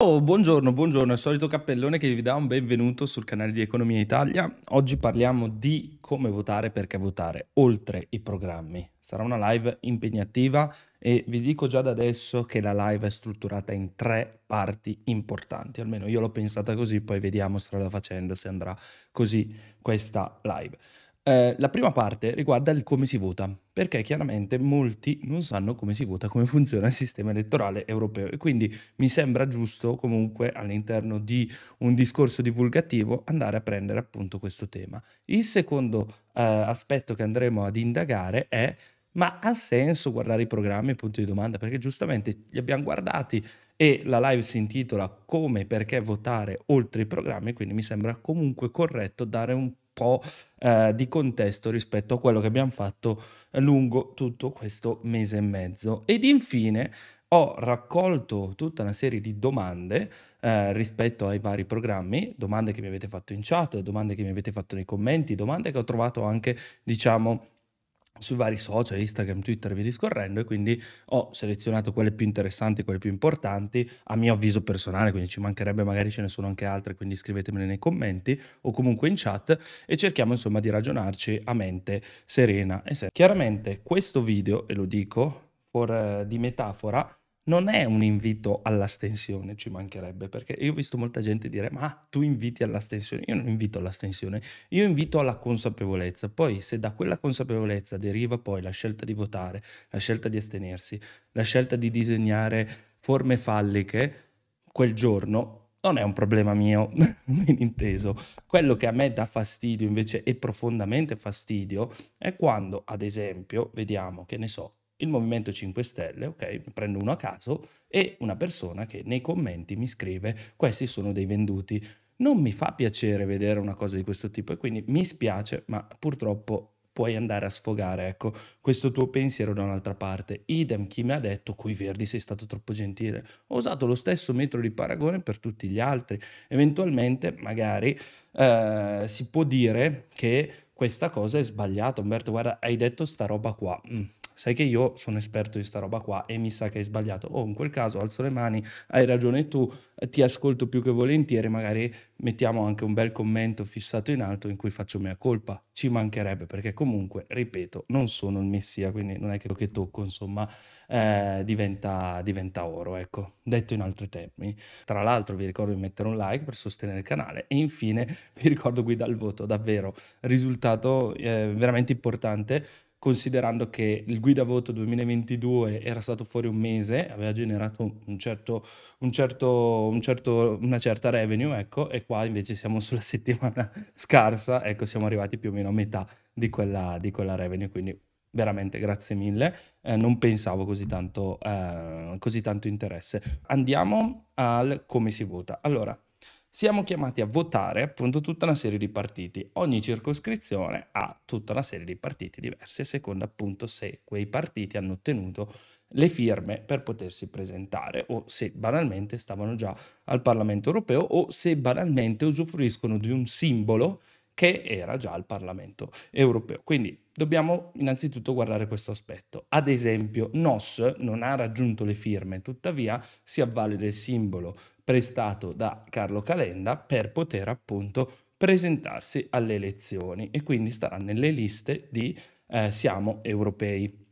Oh, buongiorno, buongiorno, il solito cappellone che vi dà un benvenuto sul canale di Economia Italia. Oggi parliamo di come votare, perché votare, oltre i programmi. Sarà una live impegnativa e vi dico già da adesso che la live è strutturata in tre parti importanti, almeno io l'ho pensata così, poi vediamo strada facendo se andrà così questa live. Eh, la prima parte riguarda il come si vota, perché chiaramente molti non sanno come si vota, come funziona il sistema elettorale europeo e quindi mi sembra giusto comunque all'interno di un discorso divulgativo andare a prendere appunto questo tema. Il secondo eh, aspetto che andremo ad indagare è ma ha senso guardare i programmi punto di domanda? Perché giustamente li abbiamo guardati e la live si intitola Come e perché votare oltre i programmi, quindi mi sembra comunque corretto dare un po' eh, di contesto rispetto a quello che abbiamo fatto lungo tutto questo mese e mezzo. Ed infine ho raccolto tutta una serie di domande eh, rispetto ai vari programmi, domande che mi avete fatto in chat, domande che mi avete fatto nei commenti, domande che ho trovato anche, diciamo, sui vari social, Instagram, Twitter, via discorrendo, e quindi ho selezionato quelle più interessanti, quelle più importanti, a mio avviso personale, quindi ci mancherebbe, magari ce ne sono anche altre, quindi scrivetemele nei commenti o comunque in chat e cerchiamo insomma di ragionarci a mente serena e serena. Chiaramente questo video, e lo dico for, di metafora, non è un invito all'astensione, ci mancherebbe, perché io ho visto molta gente dire, ma tu inviti all'astensione, io non invito all'astensione, io invito alla consapevolezza, poi se da quella consapevolezza deriva poi la scelta di votare, la scelta di astenersi, la scelta di disegnare forme falliche, quel giorno non è un problema mio, ben inteso. Quello che a me dà fastidio invece e profondamente fastidio è quando, ad esempio, vediamo, che ne so, il Movimento 5 Stelle, ok? Prendo uno a caso e una persona che nei commenti mi scrive questi sono dei venduti. Non mi fa piacere vedere una cosa di questo tipo e quindi mi spiace, ma purtroppo puoi andare a sfogare, ecco, questo tuo pensiero da un'altra parte. Idem chi mi ha detto, coi verdi sei stato troppo gentile. Ho usato lo stesso metro di paragone per tutti gli altri. Eventualmente, magari, eh, si può dire che questa cosa è sbagliata. Umberto, guarda, hai detto sta roba qua. Mm sai che io sono esperto di sta roba qua e mi sa che hai sbagliato. O oh, in quel caso alzo le mani, hai ragione tu, ti ascolto più che volentieri, magari mettiamo anche un bel commento fissato in alto in cui faccio mia colpa. Ci mancherebbe perché comunque, ripeto, non sono il messia, quindi non è che che tocco, insomma, eh, diventa, diventa oro, ecco, detto in altri termini. Tra l'altro vi ricordo di mettere un like per sostenere il canale e infine vi ricordo guida al voto, davvero, risultato eh, veramente importante considerando che il guida voto 2022 era stato fuori un mese, aveva generato un certo, un certo, un certo, una certa revenue, ecco, e qua invece siamo sulla settimana scarsa, ecco, siamo arrivati più o meno a metà di quella, di quella revenue, quindi veramente grazie mille, eh, non pensavo così tanto, eh, così tanto interesse. Andiamo al come si vota. Allora, siamo chiamati a votare appunto tutta una serie di partiti. Ogni circoscrizione ha tutta una serie di partiti diversi a seconda appunto se quei partiti hanno ottenuto le firme per potersi presentare o se banalmente stavano già al Parlamento europeo o se banalmente usufruiscono di un simbolo che era già al Parlamento europeo. Quindi dobbiamo innanzitutto guardare questo aspetto. Ad esempio, NOS non ha raggiunto le firme, tuttavia si avvale del simbolo prestato da Carlo Calenda per poter appunto presentarsi alle elezioni e quindi starà nelle liste di eh, Siamo europei.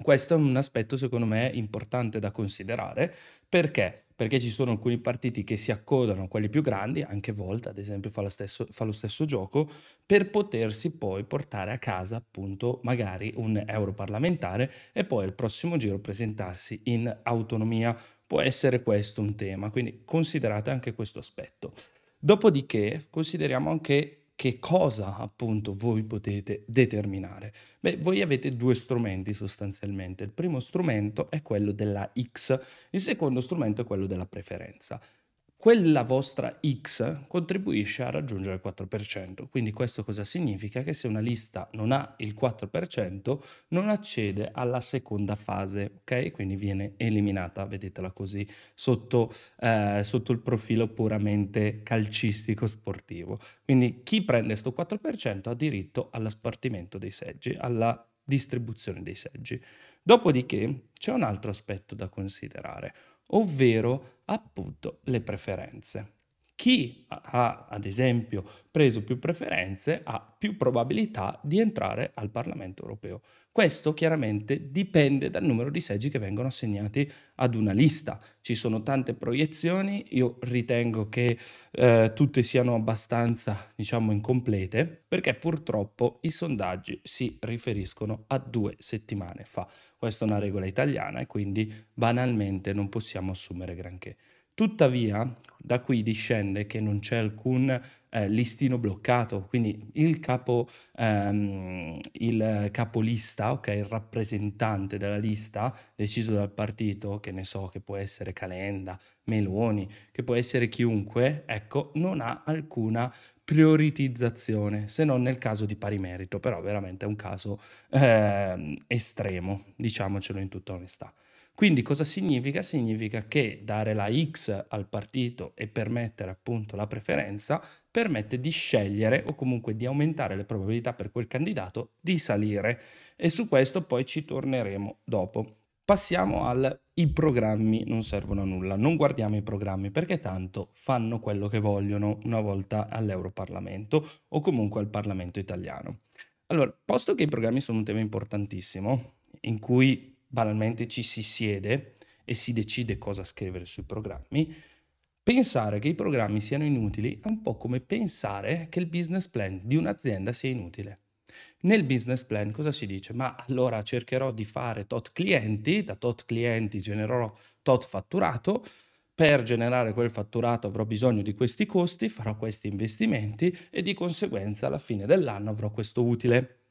Questo è un aspetto secondo me importante da considerare perché perché ci sono alcuni partiti che si accodano a quelli più grandi, anche Volta ad esempio fa, stesso, fa lo stesso gioco, per potersi poi portare a casa appunto magari un euro parlamentare e poi al prossimo giro presentarsi in autonomia. Può essere questo un tema, quindi considerate anche questo aspetto. Dopodiché consideriamo anche che cosa appunto voi potete determinare? Beh, voi avete due strumenti sostanzialmente. Il primo strumento è quello della X, il secondo strumento è quello della preferenza quella vostra X contribuisce a raggiungere il 4%. Quindi questo cosa significa? Che se una lista non ha il 4% non accede alla seconda fase, ok? Quindi viene eliminata, vedetela così, sotto, eh, sotto il profilo puramente calcistico sportivo. Quindi chi prende questo 4% ha diritto all'aspartimento dei seggi, alla distribuzione dei seggi. Dopodiché c'è un altro aspetto da considerare, ovvero appunto le preferenze. Chi ha, ad esempio, preso più preferenze ha più probabilità di entrare al Parlamento europeo. Questo chiaramente dipende dal numero di seggi che vengono assegnati ad una lista. Ci sono tante proiezioni, io ritengo che eh, tutte siano abbastanza, diciamo, incomplete, perché purtroppo i sondaggi si riferiscono a due settimane fa. Questa è una regola italiana e quindi banalmente non possiamo assumere granché. Tuttavia, da qui discende che non c'è alcun eh, listino bloccato, quindi il, capo, ehm, il capolista, ok, il rappresentante della lista deciso dal partito, che ne so, che può essere Calenda, Meloni, che può essere chiunque, ecco, non ha alcuna prioritizzazione, se non nel caso di pari merito, però veramente è un caso ehm, estremo, diciamocelo in tutta onestà. Quindi cosa significa? Significa che dare la X al partito e permettere appunto la preferenza permette di scegliere o comunque di aumentare le probabilità per quel candidato di salire e su questo poi ci torneremo dopo. Passiamo al i programmi non servono a nulla, non guardiamo i programmi perché tanto fanno quello che vogliono una volta all'Europarlamento o comunque al Parlamento italiano. Allora, posto che i programmi sono un tema importantissimo, in cui banalmente ci si siede e si decide cosa scrivere sui programmi, pensare che i programmi siano inutili è un po' come pensare che il business plan di un'azienda sia inutile. Nel business plan cosa si dice? Ma allora cercherò di fare tot clienti, da tot clienti genererò tot fatturato, per generare quel fatturato avrò bisogno di questi costi, farò questi investimenti e di conseguenza alla fine dell'anno avrò questo utile.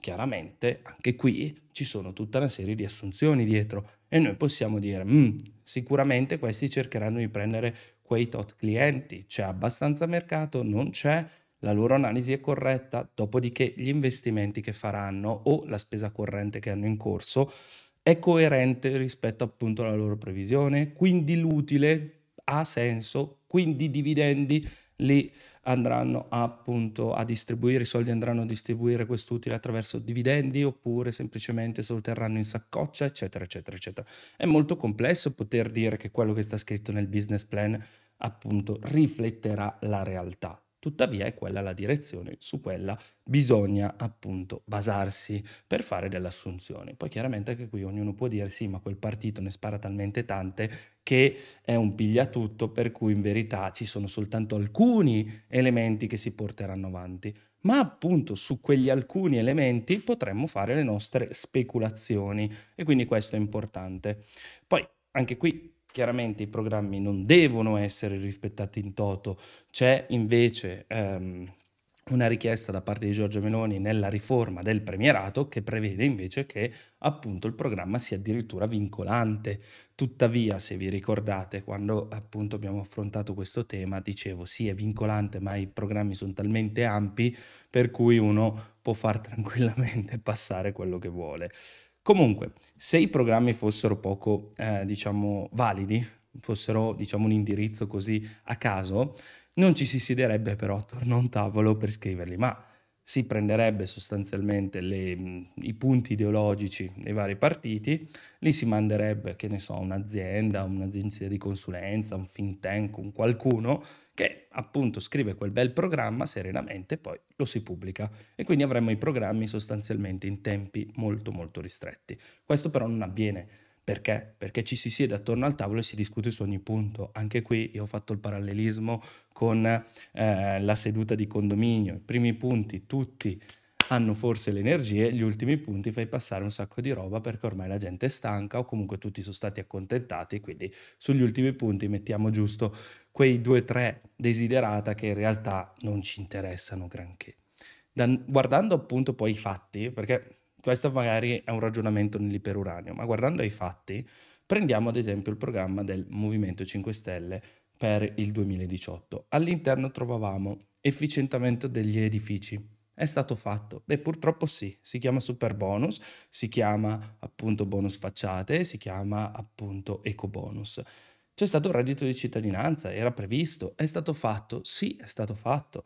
Chiaramente anche qui ci sono tutta una serie di assunzioni dietro e noi possiamo dire mm, sicuramente questi cercheranno di prendere quei tot clienti, c'è abbastanza mercato, non c'è, la loro analisi è corretta, dopodiché gli investimenti che faranno o la spesa corrente che hanno in corso è coerente rispetto appunto alla loro previsione, quindi l'utile ha senso, quindi i dividendi li andranno appunto a distribuire, i soldi andranno a distribuire quest'utile attraverso dividendi oppure semplicemente se lo terranno in saccoccia, eccetera, eccetera, eccetera. È molto complesso poter dire che quello che sta scritto nel business plan appunto rifletterà la realtà. Tuttavia è quella la direzione, su quella bisogna appunto basarsi per fare delle assunzioni. Poi chiaramente anche qui ognuno può dire sì, ma quel partito ne spara talmente tante che è un pigliatutto per cui in verità ci sono soltanto alcuni elementi che si porteranno avanti. Ma appunto su quegli alcuni elementi potremmo fare le nostre speculazioni e quindi questo è importante. Poi anche qui Chiaramente i programmi non devono essere rispettati in toto, c'è invece ehm, una richiesta da parte di Giorgio Meloni nella riforma del premierato che prevede invece che appunto il programma sia addirittura vincolante. Tuttavia, se vi ricordate, quando appunto abbiamo affrontato questo tema, dicevo sì, è vincolante, ma i programmi sono talmente ampi per cui uno può far tranquillamente passare quello che vuole. Comunque, se i programmi fossero poco, eh, diciamo, validi, fossero, diciamo, un indirizzo così a caso, non ci si siederebbe però attorno a un tavolo per scriverli, ma si prenderebbe sostanzialmente le, i punti ideologici dei vari partiti, lì si manderebbe, che ne so, un'azienda, un'agenzia di consulenza, un think tank, un qualcuno che appunto scrive quel bel programma serenamente e poi lo si pubblica. E quindi avremmo i programmi sostanzialmente in tempi molto molto ristretti. Questo però non avviene perché? Perché ci si siede attorno al tavolo e si discute su ogni punto. Anche qui io ho fatto il parallelismo con eh, la seduta di condominio. I primi punti tutti hanno forse le energie, gli ultimi punti fai passare un sacco di roba perché ormai la gente è stanca o comunque tutti sono stati accontentati, quindi sugli ultimi punti mettiamo giusto quei due o tre desiderata che in realtà non ci interessano granché. Da, guardando appunto poi i fatti, perché questo magari è un ragionamento nell'iperuranio, ma guardando ai fatti, prendiamo ad esempio il programma del Movimento 5 Stelle per il 2018. All'interno trovavamo efficientamento degli edifici. È stato fatto? Beh, purtroppo sì, si chiama super bonus, si chiama appunto bonus facciate, si chiama appunto eco bonus. C'è stato un reddito di cittadinanza, era previsto, è stato fatto? Sì, è stato fatto.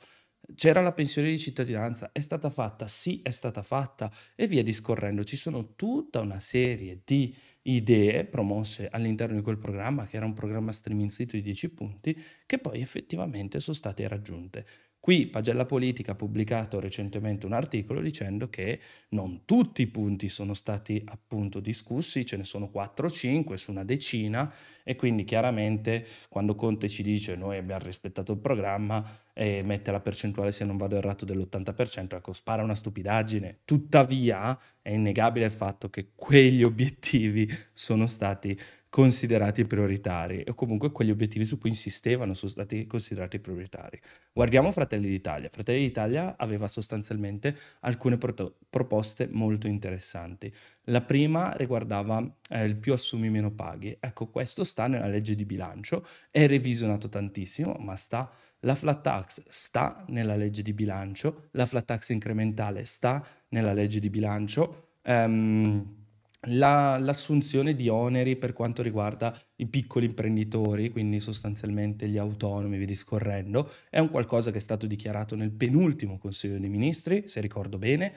C'era la pensione di cittadinanza, è stata fatta, sì, è stata fatta e via discorrendo. Ci sono tutta una serie di idee promosse all'interno di quel programma, che era un programma streaming sito di 10 punti, che poi effettivamente sono state raggiunte. Qui Pagella Politica ha pubblicato recentemente un articolo dicendo che non tutti i punti sono stati appunto discussi, ce ne sono 4 o 5 su una decina e quindi chiaramente quando Conte ci dice noi abbiamo rispettato il programma e mette la percentuale se non vado errato dell'80%, ecco spara una stupidaggine. Tuttavia è innegabile il fatto che quegli obiettivi sono stati considerati prioritari o comunque quegli obiettivi su cui insistevano sono stati considerati prioritari. Guardiamo Fratelli d'Italia. Fratelli d'Italia aveva sostanzialmente alcune pro- proposte molto interessanti. La prima riguardava eh, il più assumi meno paghi. Ecco, questo sta nella legge di bilancio, è revisionato tantissimo, ma sta la flat tax sta nella legge di bilancio, la flat tax incrementale sta nella legge di bilancio. Um, la, l'assunzione di oneri per quanto riguarda i piccoli imprenditori, quindi sostanzialmente gli autonomi, vi discorrendo, è un qualcosa che è stato dichiarato nel penultimo Consiglio dei Ministri, se ricordo bene.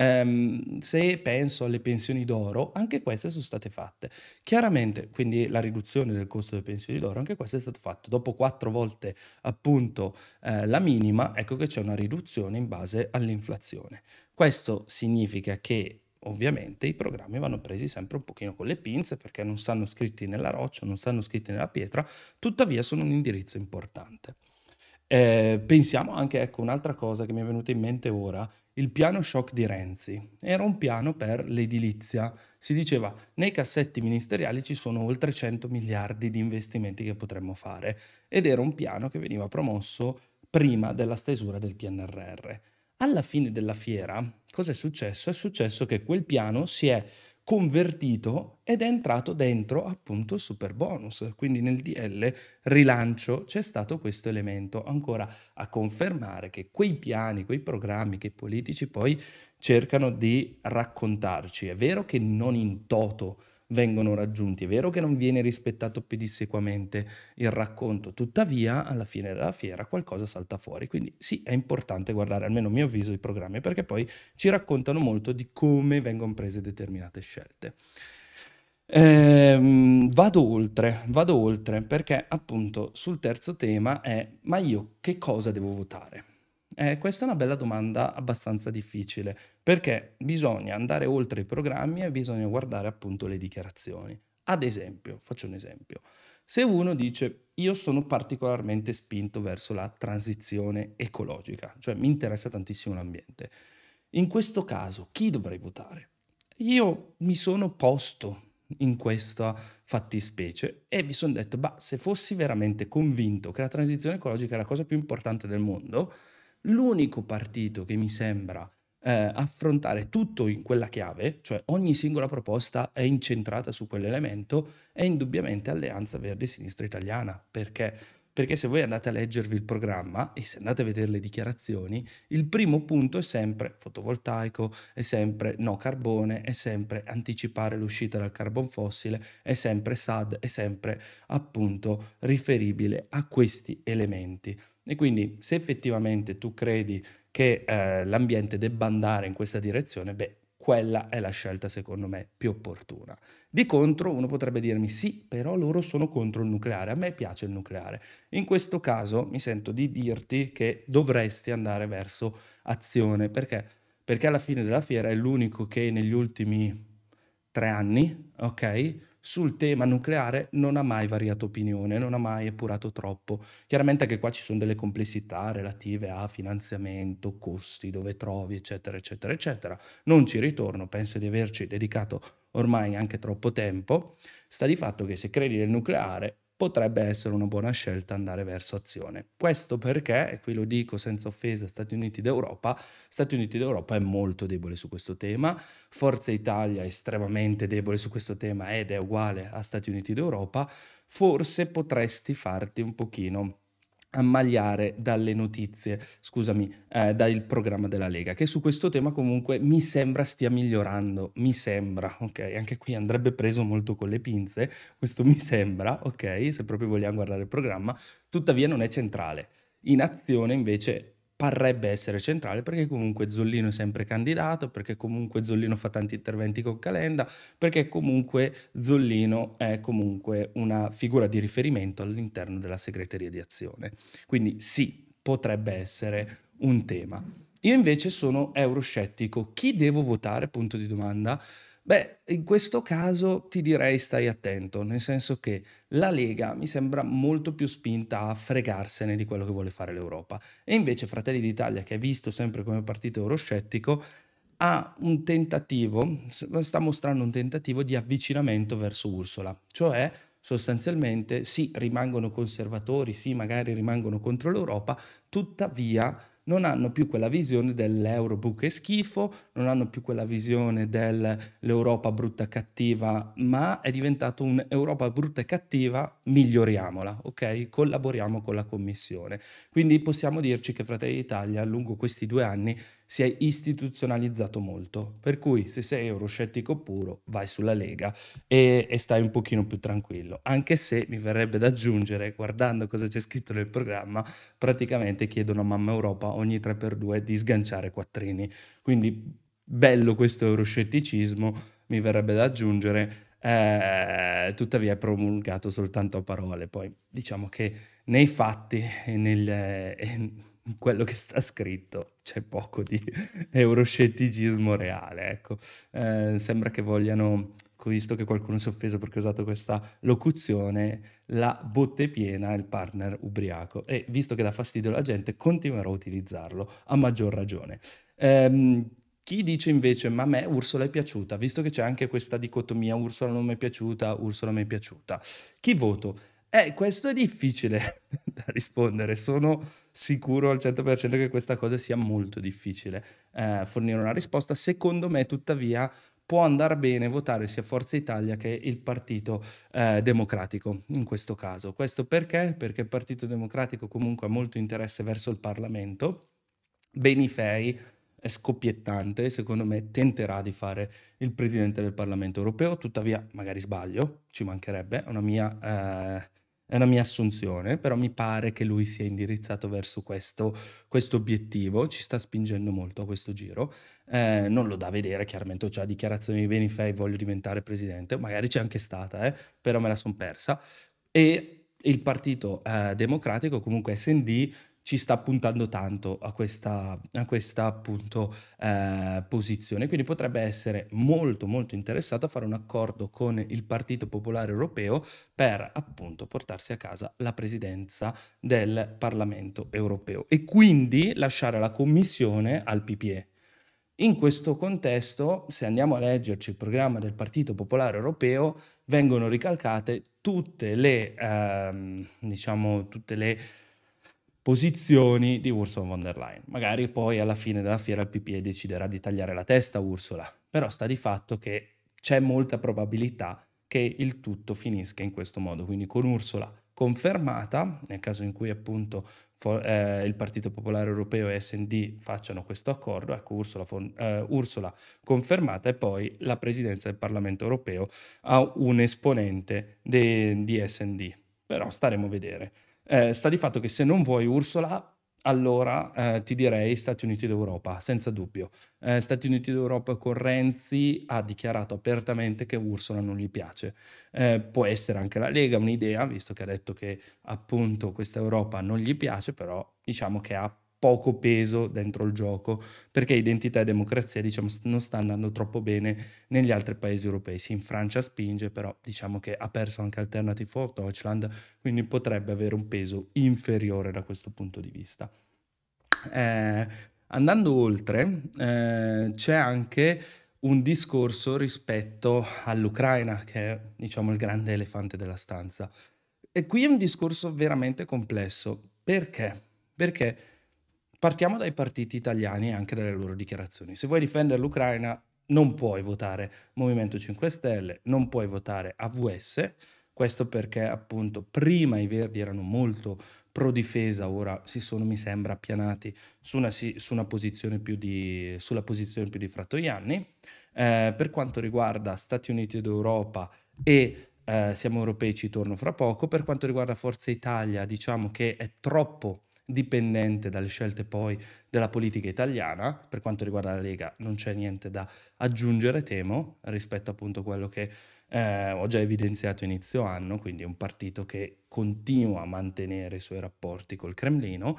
Um, se penso alle pensioni d'oro, anche queste sono state fatte. Chiaramente, quindi la riduzione del costo delle pensioni d'oro, anche questo è stato fatto. Dopo quattro volte appunto eh, la minima, ecco che c'è una riduzione in base all'inflazione. Questo significa che ovviamente i programmi vanno presi sempre un pochino con le pinze perché non stanno scritti nella roccia, non stanno scritti nella pietra, tuttavia sono un indirizzo importante. Eh, pensiamo anche, ecco, un'altra cosa che mi è venuta in mente ora, il piano shock di Renzi. Era un piano per l'edilizia. Si diceva, nei cassetti ministeriali ci sono oltre 100 miliardi di investimenti che potremmo fare ed era un piano che veniva promosso prima della stesura del PNRR. Alla fine della fiera, cosa è successo? È successo che quel piano si è convertito ed è entrato dentro appunto il super bonus. Quindi nel DL rilancio c'è stato questo elemento ancora a confermare che quei piani, quei programmi che i politici poi cercano di raccontarci. È vero che non in toto vengono raggiunti. È vero che non viene rispettato pedissequamente il racconto, tuttavia alla fine della fiera qualcosa salta fuori. Quindi sì, è importante guardare, almeno a mio avviso, i programmi perché poi ci raccontano molto di come vengono prese determinate scelte. Eh, vado oltre, vado oltre perché appunto sul terzo tema è ma io che cosa devo votare? Eh, questa è una bella domanda abbastanza difficile perché bisogna andare oltre i programmi e bisogna guardare appunto le dichiarazioni. Ad esempio, faccio un esempio, se uno dice io sono particolarmente spinto verso la transizione ecologica, cioè mi interessa tantissimo l'ambiente, in questo caso chi dovrei votare? Io mi sono posto in questa fattispecie e mi sono detto, ma se fossi veramente convinto che la transizione ecologica è la cosa più importante del mondo, L'unico partito che mi sembra eh, affrontare tutto in quella chiave, cioè ogni singola proposta è incentrata su quell'elemento, è indubbiamente Alleanza Verde-Sinistra Italiana. Perché? perché se voi andate a leggervi il programma e se andate a vedere le dichiarazioni, il primo punto è sempre fotovoltaico, è sempre no carbone, è sempre anticipare l'uscita dal carbon fossile, è sempre SAD, è sempre appunto riferibile a questi elementi. E quindi se effettivamente tu credi che eh, l'ambiente debba andare in questa direzione, beh, quella è la scelta secondo me più opportuna. Di contro uno potrebbe dirmi sì, però loro sono contro il nucleare, a me piace il nucleare. In questo caso mi sento di dirti che dovresti andare verso azione, perché? Perché alla fine della fiera è l'unico che negli ultimi tre anni, ok, sul tema nucleare non ha mai variato opinione, non ha mai appurato troppo. Chiaramente anche qua ci sono delle complessità relative a finanziamento, costi, dove trovi, eccetera, eccetera, eccetera. Non ci ritorno, penso di averci dedicato ormai anche troppo tempo. Sta di fatto che se credi nel nucleare potrebbe essere una buona scelta andare verso azione. Questo perché, e qui lo dico senza offesa, Stati Uniti d'Europa, Stati Uniti d'Europa è molto debole su questo tema, Forza Italia è estremamente debole su questo tema ed è uguale a Stati Uniti d'Europa, forse potresti farti un pochino ammagliare dalle notizie, scusami, eh, dal programma della Lega, che su questo tema comunque mi sembra stia migliorando, mi sembra, ok? Anche qui andrebbe preso molto con le pinze, questo mi sembra, ok? Se proprio vogliamo guardare il programma, tuttavia non è centrale. In azione invece parrebbe essere centrale perché comunque Zollino è sempre candidato, perché comunque Zollino fa tanti interventi con Calenda, perché comunque Zollino è comunque una figura di riferimento all'interno della segreteria di azione. Quindi sì, potrebbe essere un tema. Io invece sono euroscettico. Chi devo votare? Punto di domanda. Beh, in questo caso ti direi stai attento, nel senso che la Lega mi sembra molto più spinta a fregarsene di quello che vuole fare l'Europa. E invece Fratelli d'Italia, che è visto sempre come partito euroscettico, ha un tentativo, sta mostrando un tentativo di avvicinamento verso Ursula, cioè sostanzialmente sì, rimangono conservatori, sì, magari rimangono contro l'Europa, tuttavia non hanno più quella visione dell'Eurobook è schifo, non hanno più quella visione dell'Europa brutta e cattiva, ma è diventato un'Europa brutta e cattiva, miglioriamola, ok? Collaboriamo con la Commissione. Quindi possiamo dirci che Fratelli d'Italia lungo questi due anni si è istituzionalizzato molto, per cui se sei euroscettico puro vai sulla Lega e, e stai un pochino più tranquillo, anche se mi verrebbe da aggiungere, guardando cosa c'è scritto nel programma, praticamente chiedono a Mamma Europa ogni 3x2 di sganciare quattrini, quindi bello questo euroscetticismo, mi verrebbe da aggiungere, eh, tuttavia è promulgato soltanto a parole. Poi diciamo che nei fatti e nel, eh, quello che sta scritto c'è poco di euroscetticismo reale, ecco. Eh, sembra che vogliano, visto che qualcuno si è offeso perché ho usato questa locuzione, la botte piena il partner ubriaco. E visto che dà fastidio alla gente, continuerò a utilizzarlo, a maggior ragione. Ehm, chi dice invece, ma a me Ursula è piaciuta, visto che c'è anche questa dicotomia, Ursula non mi è piaciuta, Ursula mi è piaciuta. Chi voto? Eh, questo è difficile da rispondere. Sono sicuro al 100% che questa cosa sia molto difficile eh, fornire una risposta. Secondo me, tuttavia, può andare bene votare sia Forza Italia che il Partito eh, Democratico in questo caso. Questo perché? Perché il Partito Democratico comunque ha molto interesse verso il Parlamento. Benifei è scoppiettante, secondo me tenterà di fare il Presidente del Parlamento europeo, tuttavia magari sbaglio, ci mancherebbe, è una mia eh, è una mia assunzione, però mi pare che lui sia indirizzato verso questo, questo obiettivo, ci sta spingendo molto a questo giro. Eh, non lo dà a vedere, chiaramente ho già dichiarazione di beni fei, voglio diventare presidente, magari c'è anche stata, eh, però me la sono persa. E il partito eh, democratico, comunque SND, ci sta puntando tanto a questa, a questa appunto eh, posizione. Quindi potrebbe essere molto molto interessato a fare un accordo con il Partito Popolare Europeo per appunto portarsi a casa la presidenza del Parlamento Europeo e quindi lasciare la commissione al PPE. In questo contesto, se andiamo a leggerci il programma del Partito Popolare Europeo, vengono ricalcate tutte le, ehm, diciamo, tutte le posizioni di Ursula von der Leyen. Magari poi alla fine della fiera il PPE deciderà di tagliare la testa a Ursula, però sta di fatto che c'è molta probabilità che il tutto finisca in questo modo, quindi con Ursula confermata, nel caso in cui appunto for, eh, il Partito Popolare Europeo e SD facciano questo accordo, ecco Ursula, von, eh, Ursula confermata e poi la Presidenza del Parlamento Europeo ha un esponente de, di SD, però staremo a vedere. Eh, sta di fatto che se non vuoi Ursula, allora eh, ti direi Stati Uniti d'Europa, senza dubbio. Eh, Stati Uniti d'Europa con Renzi ha dichiarato apertamente che Ursula non gli piace. Eh, può essere anche la Lega un'idea, visto che ha detto che appunto questa Europa non gli piace, però diciamo che ha poco peso dentro il gioco, perché identità e democrazia diciamo, non sta andando troppo bene negli altri paesi europei. Sì, in Francia spinge, però diciamo che ha perso anche Alternative for Deutschland, quindi potrebbe avere un peso inferiore da questo punto di vista. Eh, andando oltre, eh, c'è anche un discorso rispetto all'Ucraina, che è diciamo, il grande elefante della stanza. E qui è un discorso veramente complesso. Perché? Perché Partiamo dai partiti italiani e anche dalle loro dichiarazioni. Se vuoi difendere l'Ucraina non puoi votare Movimento 5 Stelle, non puoi votare AVS, questo perché appunto prima i Verdi erano molto pro difesa, ora si sono mi sembra appianati su una, su una posizione di, sulla posizione più di Frattoianni. Eh, per quanto riguarda Stati Uniti d'Europa e eh, siamo europei, ci torno fra poco. Per quanto riguarda Forza Italia, diciamo che è troppo dipendente dalle scelte poi della politica italiana. Per quanto riguarda la Lega non c'è niente da aggiungere, temo, rispetto appunto a quello che eh, ho già evidenziato inizio anno, quindi è un partito che continua a mantenere i suoi rapporti col Cremlino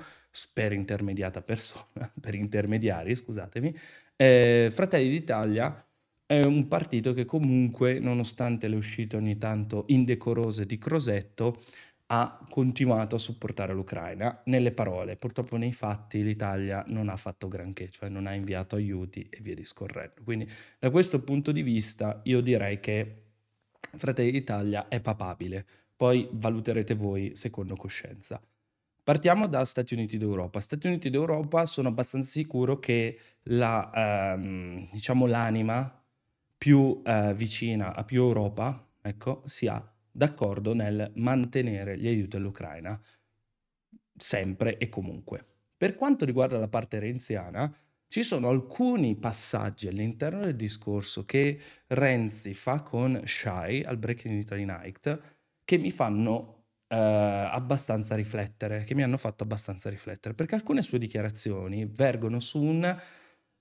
per intermediata persona, per intermediari, scusatemi. Eh, Fratelli d'Italia è un partito che comunque, nonostante le uscite ogni tanto indecorose di Crosetto, ha continuato a supportare l'Ucraina nelle parole. Purtroppo nei fatti l'Italia non ha fatto granché, cioè non ha inviato aiuti e via discorrendo. Quindi da questo punto di vista io direi che Fratelli d'Italia è papabile, poi valuterete voi secondo coscienza. Partiamo da Stati Uniti d'Europa. Stati Uniti d'Europa sono abbastanza sicuro che la, ehm, diciamo l'anima più eh, vicina a più Europa, ecco, sia d'accordo nel mantenere gli aiuti all'Ucraina sempre e comunque. Per quanto riguarda la parte renziana, ci sono alcuni passaggi all'interno del discorso che Renzi fa con Shai al Breaking Italy Night che mi fanno eh, abbastanza riflettere, che mi hanno fatto abbastanza riflettere, perché alcune sue dichiarazioni vergono su un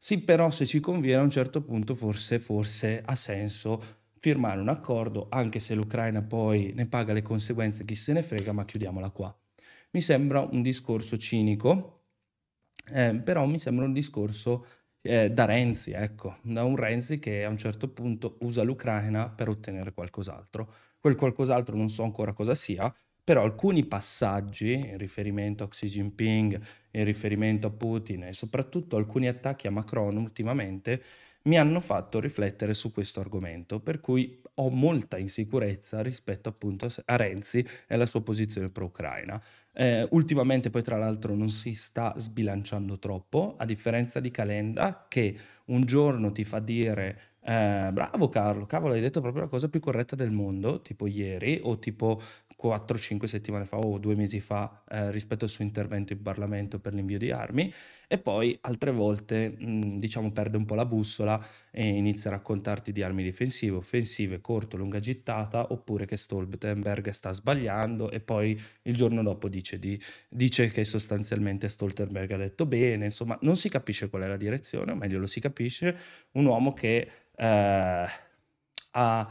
sì, però se ci conviene a un certo punto forse, forse ha senso firmare un accordo, anche se l'Ucraina poi ne paga le conseguenze, chi se ne frega, ma chiudiamola qua. Mi sembra un discorso cinico, eh, però mi sembra un discorso eh, da Renzi, ecco, da un Renzi che a un certo punto usa l'Ucraina per ottenere qualcos'altro. Quel qualcos'altro non so ancora cosa sia, però alcuni passaggi in riferimento a Xi Jinping, in riferimento a Putin e soprattutto alcuni attacchi a Macron ultimamente mi hanno fatto riflettere su questo argomento, per cui ho molta insicurezza rispetto appunto a Renzi e alla sua posizione pro-Ucraina. Eh, ultimamente poi tra l'altro non si sta sbilanciando troppo, a differenza di Calenda che un giorno ti fa dire eh, bravo Carlo, cavolo hai detto proprio la cosa più corretta del mondo, tipo ieri o tipo 4-5 settimane fa o due mesi fa eh, rispetto al suo intervento in Parlamento per l'invio di armi e poi altre volte mh, mm, diciamo perde un po' la bussola e inizia a raccontarti di armi difensive, offensive, corto, lunga gittata oppure che Stoltenberg sta sbagliando e poi il giorno dopo dice, di, dice che sostanzialmente Stoltenberg ha detto bene, insomma non si capisce qual è la direzione, o meglio lo si capisce, un uomo che eh, ha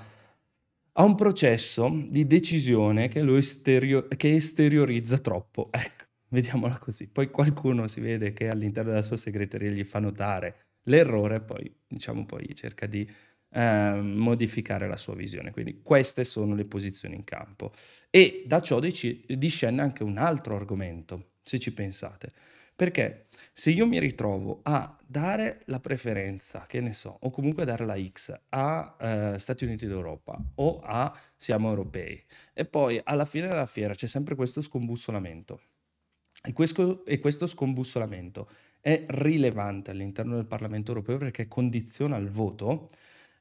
ha un processo di decisione che, esterio- che esteriorizza troppo. Ecco, vediamola così. Poi qualcuno si vede che all'interno della sua segreteria gli fa notare l'errore, poi diciamo poi cerca di eh, modificare la sua visione. Quindi queste sono le posizioni in campo. E da ciò dic- discende anche un altro argomento, se ci pensate perché se io mi ritrovo a dare la preferenza, che ne so, o comunque dare la X a eh, Stati Uniti d'Europa o a siamo europei, e poi alla fine della fiera c'è sempre questo scombussolamento. E questo, e questo scombussolamento è rilevante all'interno del Parlamento europeo perché condiziona il voto.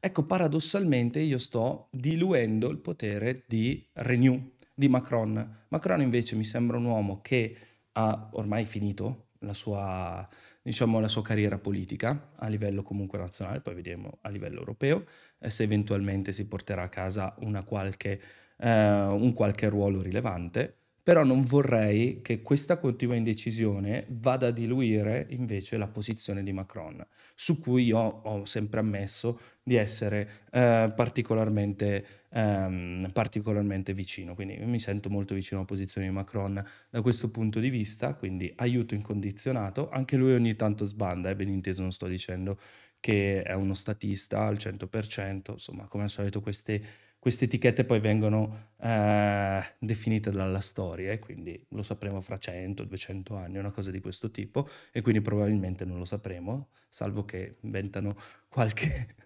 Ecco, paradossalmente io sto diluendo il potere di Renew, di Macron. Macron invece mi sembra un uomo che ha ormai finito, la sua, diciamo, la sua carriera politica a livello comunque nazionale, poi vedremo a livello europeo, eh, se eventualmente si porterà a casa qualche, eh, un qualche ruolo rilevante però non vorrei che questa continua indecisione vada a diluire invece la posizione di Macron, su cui io ho sempre ammesso di essere eh, particolarmente, ehm, particolarmente vicino, quindi mi sento molto vicino alla posizione di Macron da questo punto di vista, quindi aiuto incondizionato, anche lui ogni tanto sbanda, e eh, ben inteso non sto dicendo che è uno statista al 100%, insomma come al solito queste queste etichette poi vengono eh, definite dalla storia e quindi lo sapremo fra 100-200 anni, una cosa di questo tipo, e quindi probabilmente non lo sapremo, salvo che inventano qualche,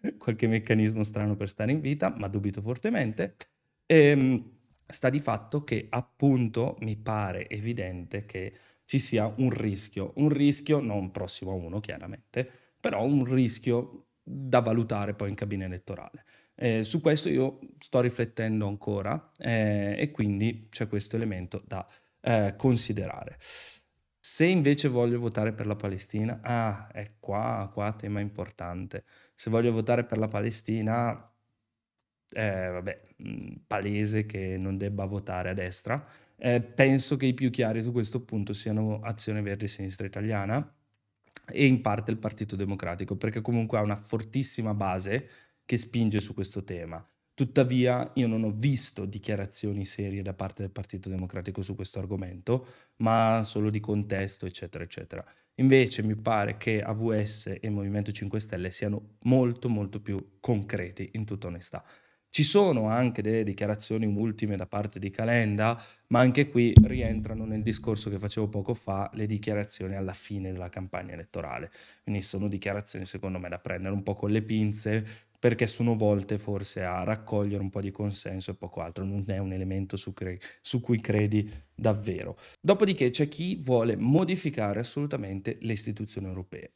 qualche meccanismo strano per stare in vita, ma dubito fortemente. E, ehm, sta di fatto che appunto mi pare evidente che ci sia un rischio, un rischio non prossimo a uno chiaramente, però un rischio da valutare poi in cabina elettorale. Eh, su questo io sto riflettendo ancora eh, e quindi c'è questo elemento da eh, considerare. Se invece voglio votare per la Palestina, ah, è qua, qua tema importante. Se voglio votare per la Palestina, eh, vabbè, mm, palese che non debba votare a destra. Eh, penso che i più chiari su questo punto siano Azione Verde e Sinistra Italiana e in parte il Partito Democratico, perché comunque ha una fortissima base che spinge su questo tema. Tuttavia io non ho visto dichiarazioni serie da parte del Partito Democratico su questo argomento, ma solo di contesto, eccetera, eccetera. Invece mi pare che AVS e Movimento 5 Stelle siano molto, molto più concreti, in tutta onestà. Ci sono anche delle dichiarazioni ultime da parte di Calenda, ma anche qui rientrano nel discorso che facevo poco fa, le dichiarazioni alla fine della campagna elettorale. Quindi sono dichiarazioni secondo me da prendere un po' con le pinze, perché sono volte forse a raccogliere un po' di consenso e poco altro, non è un elemento su, cre- su, cui credi davvero. Dopodiché c'è chi vuole modificare assolutamente le istituzioni europee.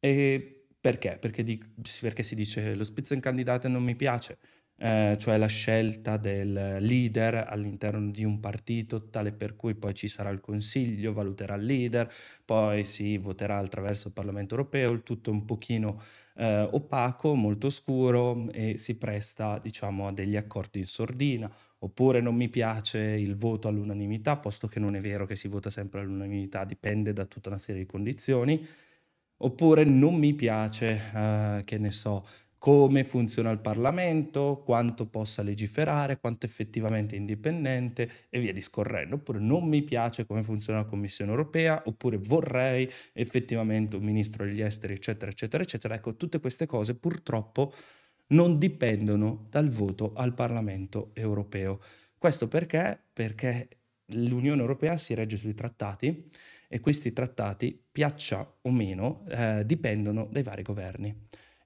E perché? Perché, di- perché si dice lo Spitzenkandidat non mi piace, eh, cioè la scelta del leader all'interno di un partito, tale per cui poi ci sarà il Consiglio, valuterà il leader, poi si voterà attraverso il Parlamento europeo, il tutto un pochino eh, opaco, molto scuro e si presta diciamo a degli accordi in sordina, oppure non mi piace il voto all'unanimità, posto che non è vero che si vota sempre all'unanimità, dipende da tutta una serie di condizioni. Oppure non mi piace, eh, che ne so, come funziona il Parlamento, quanto possa legiferare, quanto effettivamente è indipendente e via discorrendo. Oppure non mi piace come funziona la Commissione europea, oppure vorrei effettivamente un ministro degli esteri, eccetera, eccetera, eccetera. Ecco, tutte queste cose purtroppo non dipendono dal voto al Parlamento europeo. Questo perché? Perché l'Unione Europea si regge sui trattati e questi trattati, piaccia o meno, eh, dipendono dai vari governi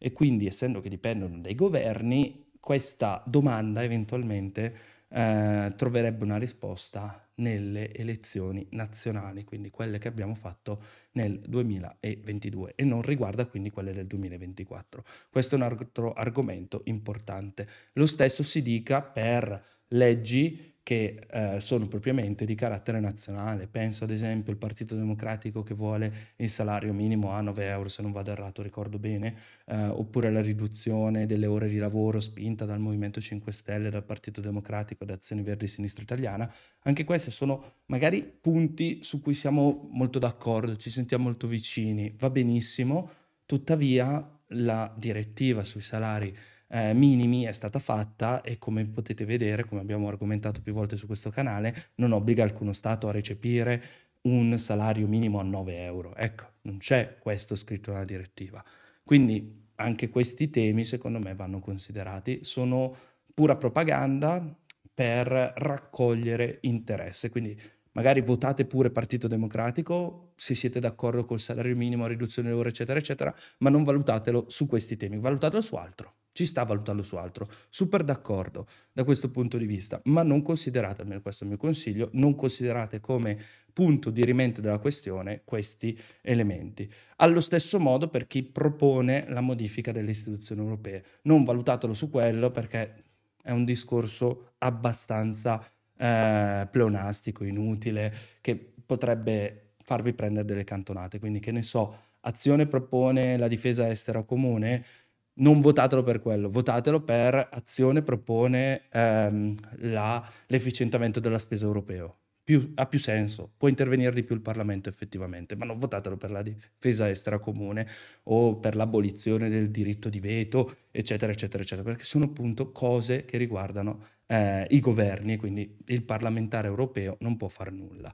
e quindi essendo che dipendono dai governi, questa domanda eventualmente eh, troverebbe una risposta nelle elezioni nazionali, quindi quelle che abbiamo fatto nel 2022 e non riguarda quindi quelle del 2024. Questo è un altro argomento importante. Lo stesso si dica per leggi che eh, sono propriamente di carattere nazionale. Penso ad esempio al Partito Democratico che vuole il salario minimo a 9 euro, se non vado errato, ricordo bene, eh, oppure la riduzione delle ore di lavoro spinta dal Movimento 5 Stelle, dal Partito Democratico, da Azione Verdi Sinistra Italiana. Anche questi sono magari punti su cui siamo molto d'accordo, ci sentiamo molto vicini, va benissimo, tuttavia la direttiva sui salari eh, minimi è stata fatta e come potete vedere, come abbiamo argomentato più volte su questo canale, non obbliga alcuno Stato a recepire un salario minimo a 9 euro. Ecco, non c'è questo scritto nella direttiva. Quindi anche questi temi secondo me vanno considerati, sono pura propaganda per raccogliere interesse. Quindi magari votate pure Partito Democratico se siete d'accordo col salario minimo, riduzione delle ore, eccetera, eccetera, ma non valutatelo su questi temi, valutatelo su altro ci sta valutando su altro. Super d'accordo da questo punto di vista, ma non considerate, almeno questo è il mio consiglio, non considerate come punto di rimente della questione questi elementi. Allo stesso modo per chi propone la modifica delle istituzioni europee, non valutatelo su quello perché è un discorso abbastanza eh, pleonastico, inutile, che potrebbe farvi prendere delle cantonate. Quindi che ne so, Azione propone la difesa estera comune, non votatelo per quello, votatelo per azione propone ehm, la, l'efficientamento della spesa europea. Più, ha più senso, può intervenire di più il Parlamento effettivamente, ma non votatelo per la difesa estera comune o per l'abolizione del diritto di veto, eccetera, eccetera, eccetera, perché sono appunto cose che riguardano eh, i governi e quindi il parlamentare europeo non può fare nulla.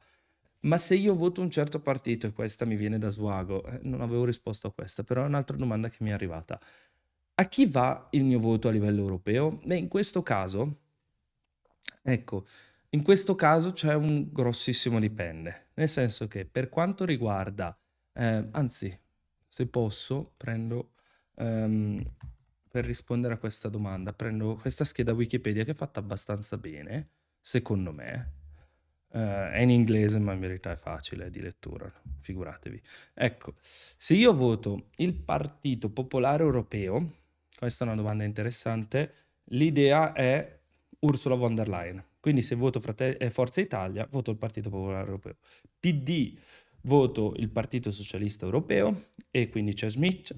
Ma se io voto un certo partito, e questa mi viene da svago, eh, non avevo risposto a questa, però è un'altra domanda che mi è arrivata. A chi va il mio voto a livello europeo? Beh, in questo caso, ecco, in questo caso c'è un grossissimo dipende, nel senso che per quanto riguarda, eh, anzi, se posso, prendo, um, per rispondere a questa domanda, prendo questa scheda Wikipedia che è fatta abbastanza bene, secondo me. Uh, è in inglese, ma in verità è facile di lettura, figuratevi. Ecco, se io voto il Partito Popolare Europeo, questa è una domanda interessante. L'idea è Ursula von der Leyen. Quindi se voto Frate- eh, Forza Italia, voto il Partito Popolare Europeo. PD, voto il Partito Socialista Europeo e quindi c'è Smith.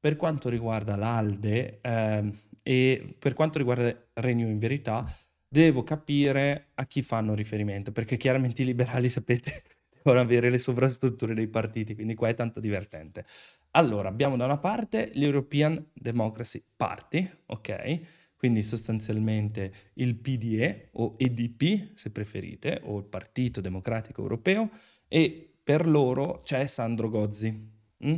Per quanto riguarda l'Alde eh, e per quanto riguarda Renew in verità, devo capire a chi fanno riferimento, perché chiaramente i liberali, sapete, con avere le sovrastrutture dei partiti, quindi qua è tanto divertente. Allora, abbiamo da una parte l'European Democracy Party, ok? Quindi sostanzialmente il PDE o EDP, se preferite, o il Partito Democratico Europeo, e per loro c'è Sandro Gozzi, mh? Mm?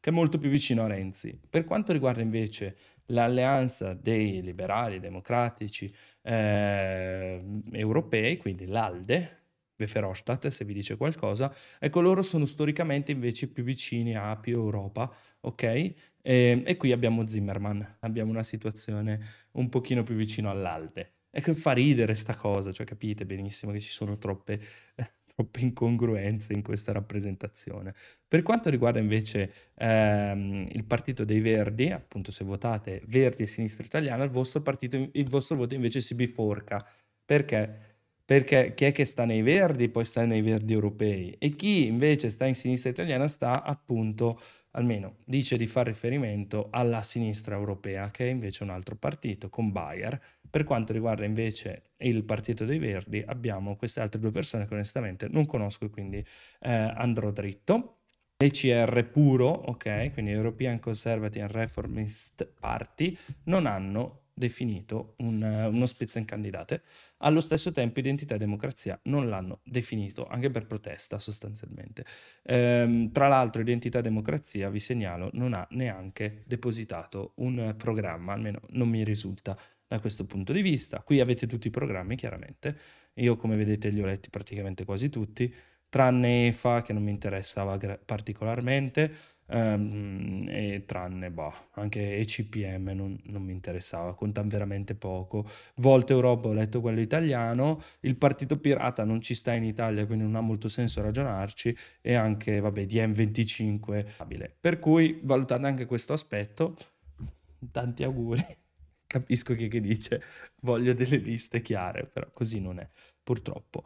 che è molto più vicino a Renzi. Per quanto riguarda invece l'alleanza dei liberali democratici eh, europei, quindi l'ALDE, Verhofstadt, se vi dice qualcosa, ecco loro sono storicamente invece più vicini a più Europa, ok? E, e qui abbiamo Zimmerman, abbiamo una situazione un pochino più vicino all'alte. Ecco, fa ridere sta cosa, cioè capite benissimo che ci sono troppe, eh, troppe incongruenze in questa rappresentazione. Per quanto riguarda invece ehm, il partito dei Verdi, appunto se votate Verdi e Sinistra Italiana, il vostro, partito, il vostro voto invece si biforca. Perché? perché chi è che sta nei verdi poi sta nei verdi europei e chi invece sta in sinistra italiana sta appunto, almeno dice di far riferimento alla sinistra europea che è invece un altro partito con Bayer. Per quanto riguarda invece il partito dei verdi abbiamo queste altre due persone che onestamente non conosco e quindi eh, andrò dritto. ECR puro, ok, quindi European Conservative and Reformist Party, non hanno definito un, eh, uno spitzencandidate, allo stesso tempo Identità e Democrazia non l'hanno definito, anche per protesta sostanzialmente. Ehm, tra l'altro Identità e Democrazia, vi segnalo, non ha neanche depositato un programma, almeno non mi risulta da questo punto di vista. Qui avete tutti i programmi, chiaramente. Io, come vedete, li ho letti praticamente quasi tutti, tranne EFA, che non mi interessava particolarmente, Um, e tranne boh, anche ECPM non, non, mi interessava, conta veramente poco. Volta Europa ho letto quello italiano, il partito pirata non ci sta in Italia, quindi non ha molto senso ragionarci e anche vabbè di M25 Per cui valutate anche questo aspetto. Tanti auguri. Capisco chi che dice voglio delle liste chiare, però così non è, purtroppo.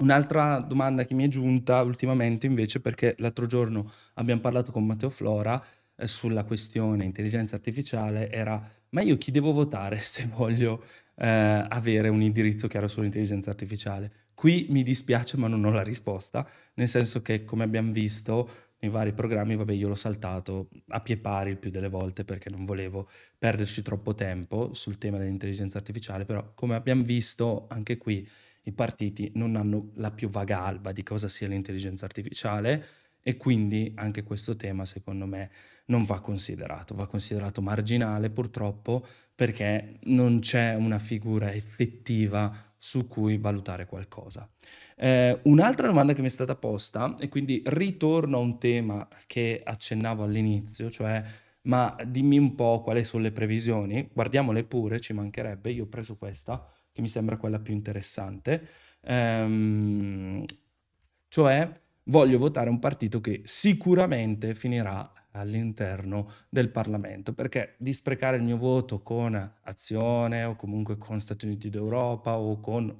Un'altra domanda che mi è giunta ultimamente invece, perché l'altro giorno abbiamo parlato con Matteo Flora eh, sulla questione intelligenza artificiale, era ma io chi devo votare se voglio eh, avere un indirizzo chiaro sull'intelligenza artificiale? Qui mi dispiace ma non ho la risposta, nel senso che come abbiamo visto nei vari programmi, vabbè io l'ho saltato a pie pari il più delle volte perché non volevo perderci troppo tempo sul tema dell'intelligenza artificiale, però come abbiamo visto anche qui i partiti non hanno la più vaga alba di cosa sia l'intelligenza artificiale e quindi anche questo tema secondo me non va considerato, va considerato marginale purtroppo perché non c'è una figura effettiva su cui valutare qualcosa. Eh, un'altra domanda che mi è stata posta, e quindi ritorno a un tema che accennavo all'inizio, cioè ma dimmi un po' quali sono le previsioni, guardiamole pure, ci mancherebbe, io ho preso questa, che mi sembra quella più interessante, ehm, cioè voglio votare un partito che sicuramente finirà all'interno del Parlamento, perché di sprecare il mio voto con Azione o comunque con Stati Uniti d'Europa o con,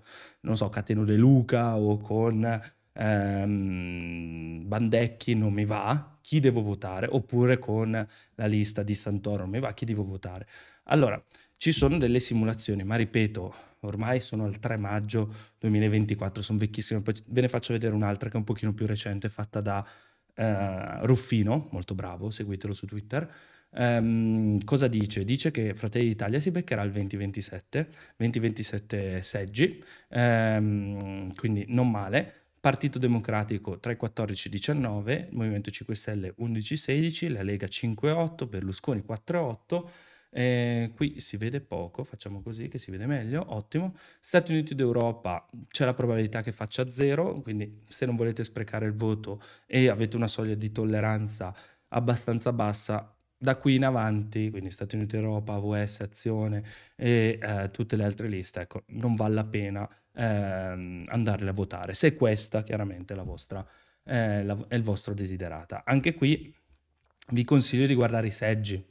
non so, Cateno De Luca o con ehm, Bandecchi non mi va, chi devo votare? Oppure con la lista di Santoro non mi va, chi devo votare? Allora, ci sono delle simulazioni, ma ripeto, ormai sono al 3 maggio 2024, sono vecchissime, poi ve ne faccio vedere un'altra che è un pochino più recente, fatta da eh, Ruffino, molto bravo, seguitelo su Twitter. Um, cosa dice? Dice che Fratelli d'Italia si beccherà il 2027, 2027 seggi, um, quindi non male. Partito Democratico tra 14 19, Movimento 5 Stelle 11-16, la Lega 5-8, Berlusconi 4-8 eh, qui si vede poco, facciamo così che si vede meglio, ottimo. Stati Uniti d'Europa c'è la probabilità che faccia zero, quindi se non volete sprecare il voto e avete una soglia di tolleranza abbastanza bassa, da qui in avanti, quindi Stati Uniti d'Europa, AWS, Azione e eh, tutte le altre liste, ecco, non vale la pena ehm, andarle a votare, se questa chiaramente è, la vostra, eh, la, è il vostro desiderata. Anche qui vi consiglio di guardare i seggi,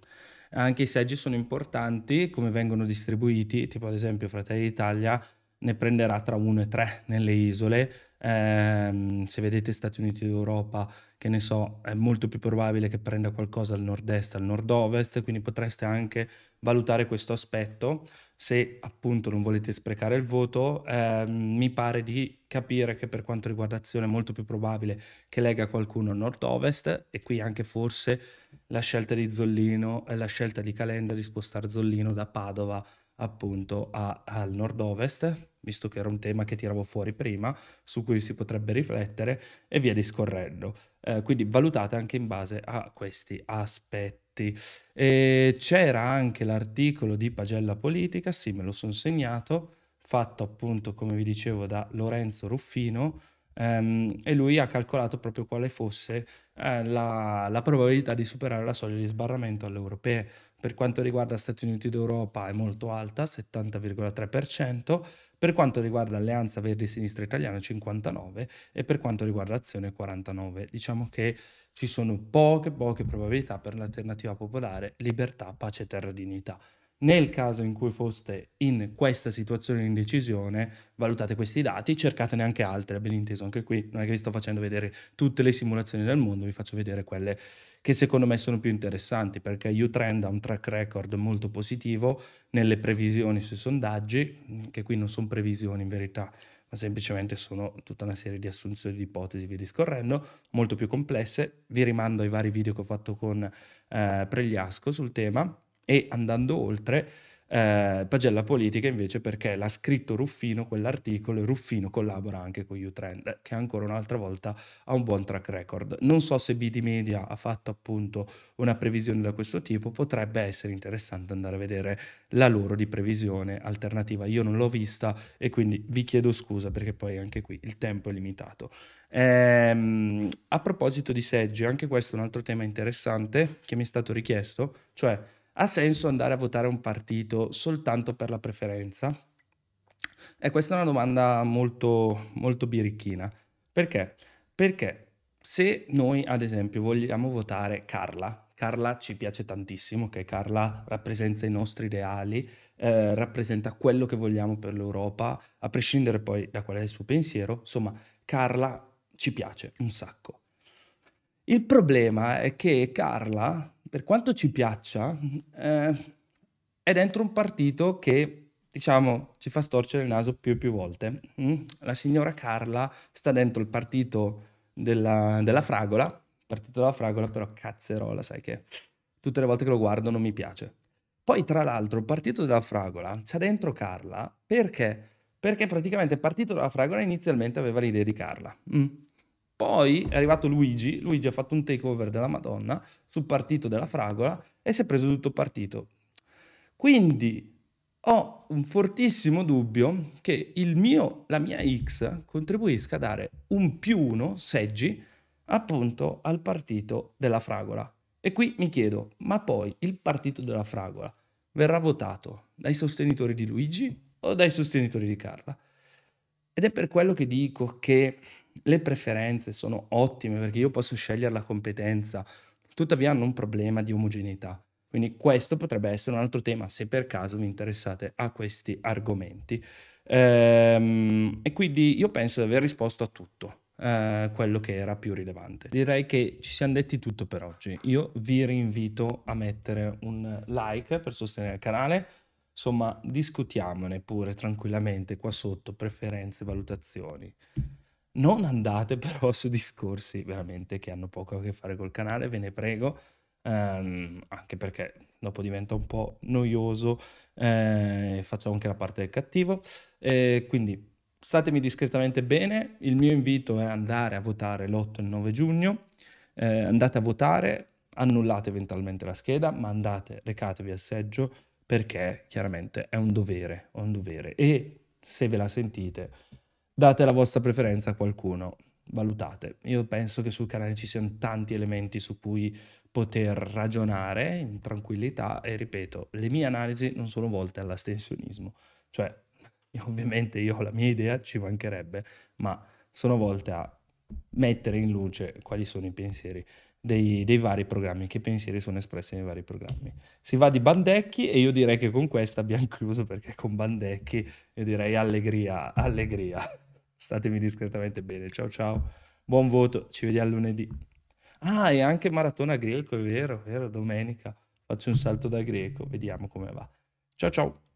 anche i seggi sono importanti come vengono distribuiti, tipo ad esempio Fratelli d'Italia ne prenderà tra 1 e 3 nelle isole, eh, se vedete Stati Uniti d'Europa, che ne so, è molto più probabile che prenda qualcosa al nord-est, al nord-ovest, quindi potreste anche valutare questo aspetto se appunto non volete sprecare il voto, eh, mi pare di capire che per quanto riguarda azione è molto più probabile che legga qualcuno a nord-ovest e qui anche forse la scelta di Zollino e eh, la scelta di Calenda di spostare Zollino da Padova appunto a, al nord-ovest, visto che era un tema che tiravo fuori prima, su cui si potrebbe riflettere e via discorrendo. Eh, quindi valutate anche in base a questi aspetti. Moretti. E c'era anche l'articolo di Pagella Politica, sì, me lo sono segnato, fatto appunto, come vi dicevo, da Lorenzo Ruffino, ehm, e lui ha calcolato proprio quale fosse eh, la, la probabilità di superare la soglia di sbarramento alle europee. Per quanto riguarda Stati Uniti d'Europa è molto alta, 70,3%, per quanto riguarda Alleanza Verdi Sinistra Italiana 59 e per quanto riguarda Azione 49. Diciamo che ci sono poche, poche probabilità per l'alternativa popolare libertà, pace, terra, dignità. Nel caso in cui foste in questa situazione di indecisione, valutate questi dati, cercatene anche altri, ben inteso, anche qui non è che vi sto facendo vedere tutte le simulazioni del mondo, vi faccio vedere quelle che secondo me sono più interessanti, perché Utrend ha un track record molto positivo nelle previsioni sui sondaggi, che qui non sono previsioni in verità, ma semplicemente sono tutta una serie di assunzioni di ipotesi, vi discorrendo, molto più complesse. Vi rimando ai vari video che ho fatto con eh, Pregliasco sul tema e andando oltre eh, pagella politica invece perché l'ha scritto Ruffino quell'articolo e Ruffino collabora anche con Utrend eh, che ancora un'altra volta ha un buon track record. Non so se BD Media ha fatto appunto una previsione da questo tipo, potrebbe essere interessante andare a vedere la loro di previsione alternativa. Io non l'ho vista e quindi vi chiedo scusa perché poi anche qui il tempo è limitato. Ehm, a proposito di seggi, anche questo è un altro tema interessante che mi è stato richiesto, cioè ha senso andare a votare un partito soltanto per la preferenza? E eh, questa è una domanda molto, molto birichina. Perché? Perché se noi, ad esempio, vogliamo votare Carla, Carla ci piace tantissimo, che okay? Carla rappresenta i nostri ideali, eh, rappresenta quello che vogliamo per l'Europa, a prescindere poi da qual è il suo pensiero, insomma, Carla ci piace un sacco. Il problema è che Carla per quanto ci piaccia, eh, è dentro un partito che, diciamo, ci fa storcere il naso più e più volte. Mm? La signora Carla sta dentro il partito della, della fragola, partito della fragola, però cazzerola, sai che tutte le volte che lo guardo non mi piace. Poi, tra l'altro, il partito della fragola c'è dentro Carla perché? Perché praticamente il partito della fragola inizialmente aveva l'idea di Carla. Mm. Poi è arrivato Luigi, Luigi ha fatto un takeover della Madonna sul partito della Fragola e si è preso tutto partito. Quindi ho un fortissimo dubbio che mio, la mia X contribuisca a dare un più uno seggi appunto al partito della fragola. E qui mi chiedo, ma poi il partito della fragola verrà votato dai sostenitori di Luigi o dai sostenitori di Carla? Ed è per quello che dico che le preferenze sono ottime perché io posso scegliere la competenza, tuttavia hanno un problema di omogeneità. Quindi questo potrebbe essere un altro tema se per caso vi interessate a questi argomenti. Ehm, e quindi io penso di aver risposto a tutto. Eh, quello che era più rilevante. Direi che ci siamo detti tutto per oggi. Io vi rinvito a mettere un like per sostenere il canale. Insomma, discutiamone pure tranquillamente qua sotto preferenze e valutazioni. Non andate però su discorsi veramente che hanno poco a che fare col canale, ve ne prego, ehm, anche perché dopo diventa un po' noioso, eh, faccio anche la parte del cattivo. Eh, quindi statemi discretamente bene, il mio invito è andare a votare l'8 e il 9 giugno, eh, andate a votare, annullate eventualmente la scheda, ma andate, recatevi al seggio perché chiaramente è un dovere, è un dovere e se ve la sentite date la vostra preferenza a qualcuno, valutate. Io penso che sul canale ci siano tanti elementi su cui poter ragionare in tranquillità e ripeto, le mie analisi non sono volte all'astensionismo, cioè ovviamente io ho la mia idea, ci mancherebbe, ma sono volte a mettere in luce quali sono i pensieri dei, dei, vari programmi, che pensieri sono espressi nei vari programmi. Si va di Bandecchi e io direi che con questa abbiamo chiuso perché con Bandecchi io direi allegria, allegria. Statevi discretamente bene. Ciao ciao. Buon voto. Ci vediamo lunedì. Ah, e anche maratona greco, è vero, è vero, domenica. Faccio un salto da greco, vediamo come va. Ciao ciao.